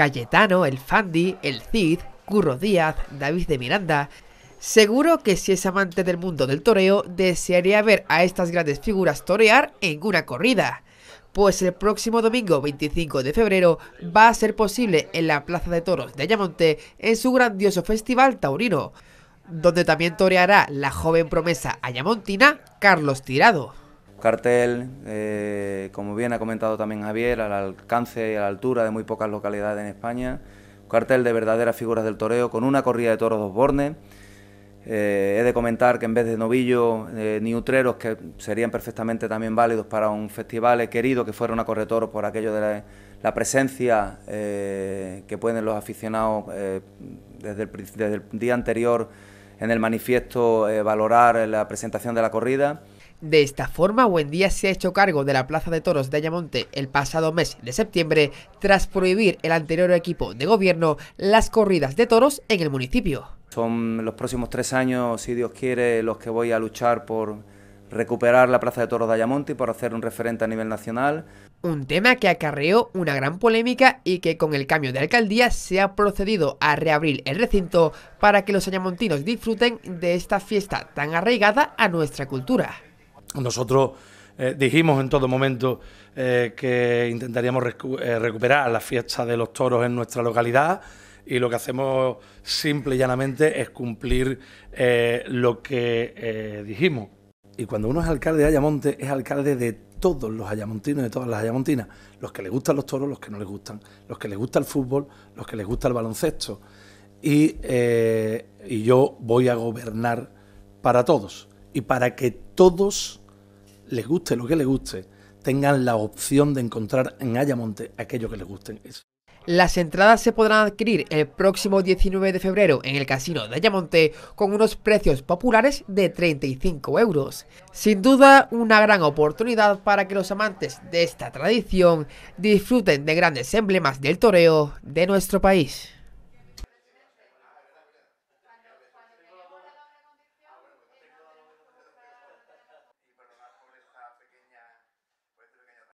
Cayetano, el Fandi, el Cid, Curro Díaz, David de Miranda. Seguro que si es amante del mundo del toreo, desearía ver a estas grandes figuras torear en una corrida. Pues el próximo domingo 25 de febrero va a ser posible en la Plaza de Toros de Ayamonte en su grandioso festival taurino, donde también toreará la joven promesa ayamontina Carlos Tirado cartel, eh, como bien ha comentado también Javier, al alcance y a la altura de muy pocas localidades en España, cartel de verdaderas figuras del toreo, con una corrida de toros dos bornes. Eh, he de comentar que en vez de novillo eh, ni utreros, que serían perfectamente también válidos para un festival he querido que fuera una corretora por aquello de la, presencia que pueden los aficionados desde, el, día anterior en el manifiesto valorar la presentación de la corrida de esta forma, Buendía se ha hecho cargo de la Plaza de Toros de Ayamonte el pasado mes de septiembre tras prohibir el anterior equipo de gobierno las corridas de toros en el municipio. Son los próximos tres años, si Dios quiere, los que voy a luchar por recuperar la Plaza de Toros de Ayamonte y por hacer un referente a nivel nacional. Un tema que acarreó una gran polémica y que con el cambio de alcaldía se ha procedido a reabrir el recinto para que los ayamontinos disfruten de esta fiesta tan arraigada a nuestra cultura. Nosotros eh, dijimos en todo momento eh, que intentaríamos eh, recuperar la fiesta de los toros en nuestra localidad y lo que hacemos simple y llanamente es cumplir lo que dijimos. Y cuando uno es alcalde de Ayamonte, es alcalde de todos los ayamontinos, de todas las ayamontinas, los que les gustan los toros, los que no les gustan, los que les gusta el fútbol, los que les gusta el baloncesto. Y, y yo voy a gobernar para todos y para que todos les guste lo que les guste, tengan la opción de encontrar en Ayamonte aquello que les guste. Las entradas se podrán adquirir el próximo 19 de febrero en el casino de Ayamonte con unos precios populares de 35 euros. Sin duda, una gran oportunidad para que los amantes de esta tradición disfruten de grandes emblemas del toreo de nuestro país.